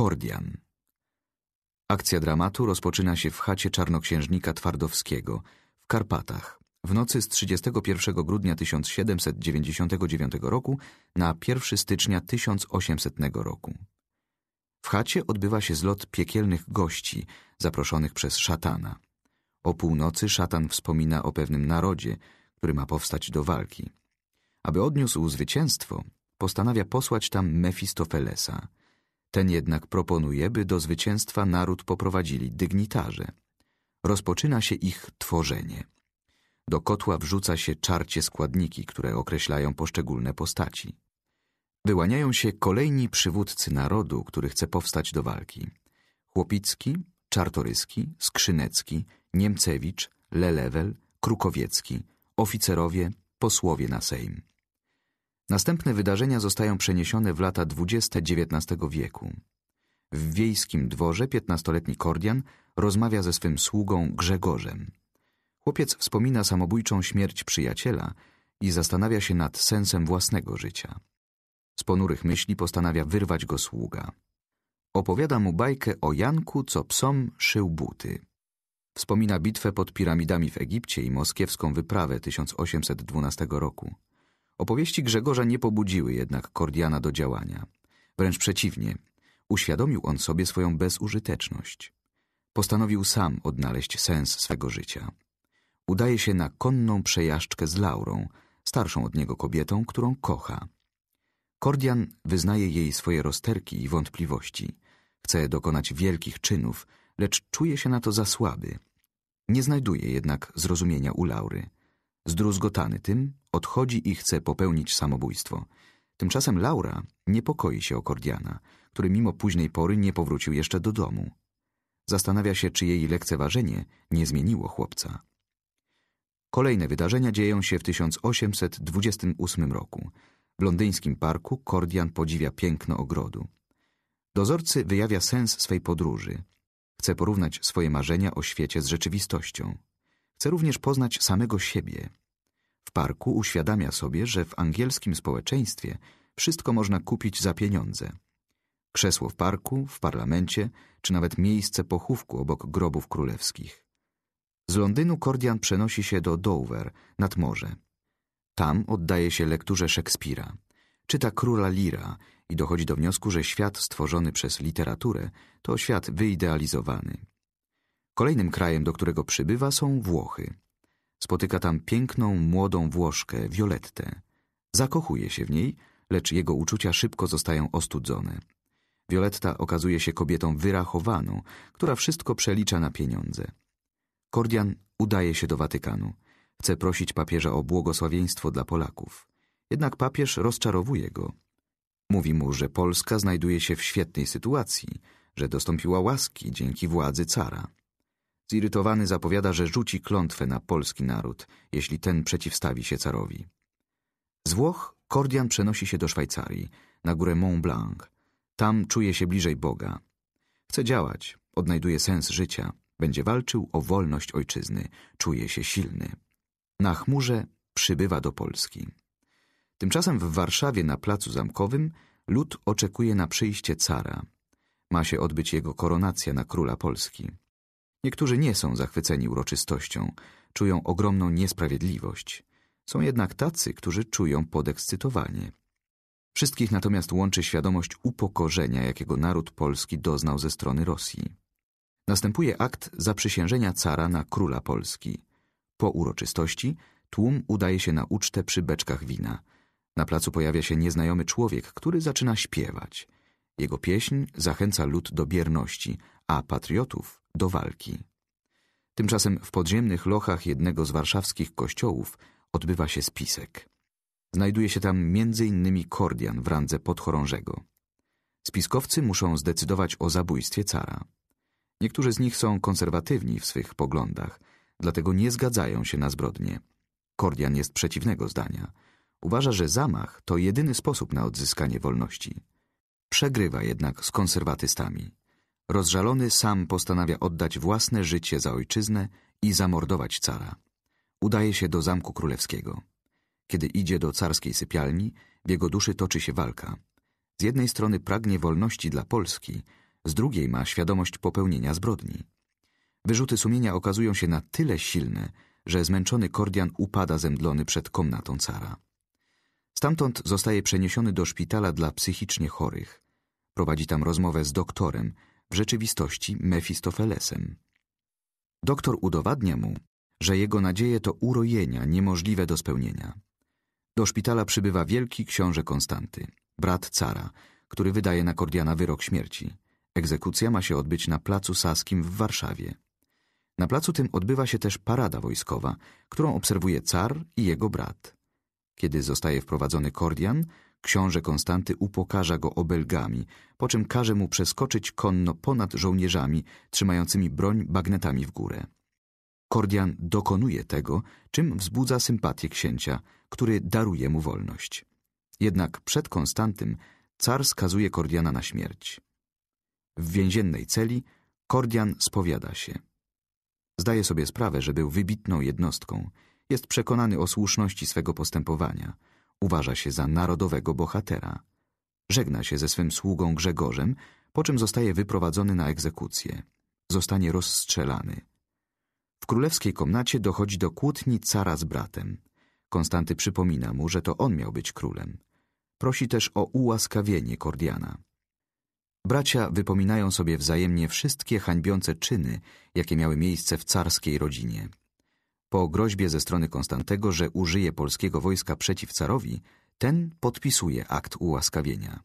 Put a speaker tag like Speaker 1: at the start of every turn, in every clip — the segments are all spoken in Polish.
Speaker 1: Akordian. Akcja dramatu rozpoczyna się w chacie czarnoksiężnika Twardowskiego w Karpatach w nocy z 31 grudnia 1799 roku na 1 stycznia 1800 roku. W chacie odbywa się zlot piekielnych gości zaproszonych przez szatana. O północy szatan wspomina o pewnym narodzie, który ma powstać do walki. Aby odniósł zwycięstwo, postanawia posłać tam Mefistofelesa – ten jednak proponuje, by do zwycięstwa naród poprowadzili dygnitarze. Rozpoczyna się ich tworzenie. Do kotła wrzuca się czarcie składniki, które określają poszczególne postaci. Wyłaniają się kolejni przywódcy narodu, który chce powstać do walki. Chłopicki, Czartoryski, Skrzynecki, Niemcewicz, Lelewel, Krukowiecki, oficerowie, posłowie na Sejm. Następne wydarzenia zostają przeniesione w lata 20 XIX wieku. W wiejskim dworze piętnastoletni Kordian rozmawia ze swym sługą Grzegorzem. Chłopiec wspomina samobójczą śmierć przyjaciela i zastanawia się nad sensem własnego życia. Z ponurych myśli postanawia wyrwać go sługa. Opowiada mu bajkę o Janku, co psom szył buty. Wspomina bitwę pod piramidami w Egipcie i moskiewską wyprawę 1812 roku. Opowieści Grzegorza nie pobudziły jednak Kordiana do działania. Wręcz przeciwnie, uświadomił on sobie swoją bezużyteczność. Postanowił sam odnaleźć sens swego życia. Udaje się na konną przejażdżkę z Laurą, starszą od niego kobietą, którą kocha. Kordian wyznaje jej swoje rozterki i wątpliwości. Chce dokonać wielkich czynów, lecz czuje się na to za słaby. Nie znajduje jednak zrozumienia u Laury. Zdruzgotany tym, Odchodzi i chce popełnić samobójstwo. Tymczasem Laura niepokoi się o Kordiana, który mimo późnej pory nie powrócił jeszcze do domu. Zastanawia się, czy jej lekceważenie nie zmieniło chłopca. Kolejne wydarzenia dzieją się w 1828 roku. W londyńskim parku Kordian podziwia piękno ogrodu. Dozorcy wyjawia sens swej podróży. Chce porównać swoje marzenia o świecie z rzeczywistością. Chce również poznać samego siebie. W parku uświadamia sobie, że w angielskim społeczeństwie wszystko można kupić za pieniądze. Krzesło w parku, w parlamencie, czy nawet miejsce pochówku obok grobów królewskich. Z Londynu Kordian przenosi się do Dover, nad morze. Tam oddaje się lekturze Szekspira. Czyta Króla Lira i dochodzi do wniosku, że świat stworzony przez literaturę to świat wyidealizowany. Kolejnym krajem, do którego przybywa, są Włochy. Spotyka tam piękną, młodą Włoszkę, Violettę. Zakochuje się w niej, lecz jego uczucia szybko zostają ostudzone. Violetta okazuje się kobietą wyrachowaną, która wszystko przelicza na pieniądze. Kordian udaje się do Watykanu. Chce prosić papieża o błogosławieństwo dla Polaków. Jednak papież rozczarowuje go. Mówi mu, że Polska znajduje się w świetnej sytuacji, że dostąpiła łaski dzięki władzy cara. Zirytowany zapowiada, że rzuci klątwę na polski naród, jeśli ten przeciwstawi się carowi. Z Włoch Kordian przenosi się do Szwajcarii, na górę Mont Blanc. Tam czuje się bliżej Boga. Chce działać, odnajduje sens życia, będzie walczył o wolność ojczyzny, czuje się silny. Na chmurze przybywa do Polski. Tymczasem w Warszawie na Placu Zamkowym lud oczekuje na przyjście cara. Ma się odbyć jego koronacja na króla Polski. Niektórzy nie są zachwyceni uroczystością, czują ogromną niesprawiedliwość. Są jednak tacy, którzy czują podekscytowanie. Wszystkich natomiast łączy świadomość upokorzenia, jakiego naród polski doznał ze strony Rosji. Następuje akt zaprzysiężenia cara na króla Polski. Po uroczystości tłum udaje się na ucztę przy beczkach wina. Na placu pojawia się nieznajomy człowiek, który zaczyna śpiewać. Jego pieśń zachęca lud do bierności, a patriotów do walki. Tymczasem w podziemnych lochach jednego z warszawskich kościołów odbywa się spisek. Znajduje się tam m.in. Kordian w randze podchorążego. Spiskowcy muszą zdecydować o zabójstwie cara. Niektórzy z nich są konserwatywni w swych poglądach, dlatego nie zgadzają się na zbrodnie. Kordian jest przeciwnego zdania. Uważa, że zamach to jedyny sposób na odzyskanie wolności. Przegrywa jednak z konserwatystami. Rozżalony sam postanawia oddać własne życie za ojczyznę i zamordować cara. Udaje się do Zamku Królewskiego. Kiedy idzie do carskiej sypialni, w jego duszy toczy się walka. Z jednej strony pragnie wolności dla Polski, z drugiej ma świadomość popełnienia zbrodni. Wyrzuty sumienia okazują się na tyle silne, że zmęczony Kordian upada zemdlony przed komnatą cara. Stamtąd zostaje przeniesiony do szpitala dla psychicznie chorych. Prowadzi tam rozmowę z doktorem, w rzeczywistości Mefistofelesem. Doktor udowadnia mu, że jego nadzieje to urojenia niemożliwe do spełnienia. Do szpitala przybywa wielki książę Konstanty, brat cara, który wydaje na Kordiana wyrok śmierci. Egzekucja ma się odbyć na Placu Saskim w Warszawie. Na placu tym odbywa się też parada wojskowa, którą obserwuje car i jego brat. Kiedy zostaje wprowadzony Kordian, Książę Konstanty upokarza go obelgami, po czym każe mu przeskoczyć konno ponad żołnierzami trzymającymi broń bagnetami w górę. Kordian dokonuje tego, czym wzbudza sympatię księcia, który daruje mu wolność. Jednak przed Konstantym car skazuje Kordiana na śmierć. W więziennej celi Kordian spowiada się. Zdaje sobie sprawę, że był wybitną jednostką, jest przekonany o słuszności swego postępowania – Uważa się za narodowego bohatera. Żegna się ze swym sługą Grzegorzem, po czym zostaje wyprowadzony na egzekucję. Zostanie rozstrzelany. W królewskiej komnacie dochodzi do kłótni cara z bratem. Konstanty przypomina mu, że to on miał być królem. Prosi też o ułaskawienie Kordiana. Bracia wypominają sobie wzajemnie wszystkie hańbiące czyny, jakie miały miejsce w carskiej rodzinie. Po groźbie ze strony Konstantego, że użyje polskiego wojska przeciw carowi, ten podpisuje akt ułaskawienia.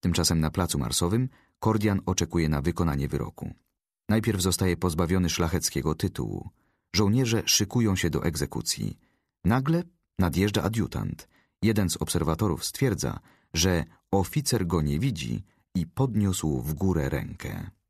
Speaker 1: Tymczasem na placu marsowym Kordian oczekuje na wykonanie wyroku. Najpierw zostaje pozbawiony szlacheckiego tytułu. Żołnierze szykują się do egzekucji. Nagle nadjeżdża adiutant. Jeden z obserwatorów stwierdza, że oficer go nie widzi i podniósł w górę rękę.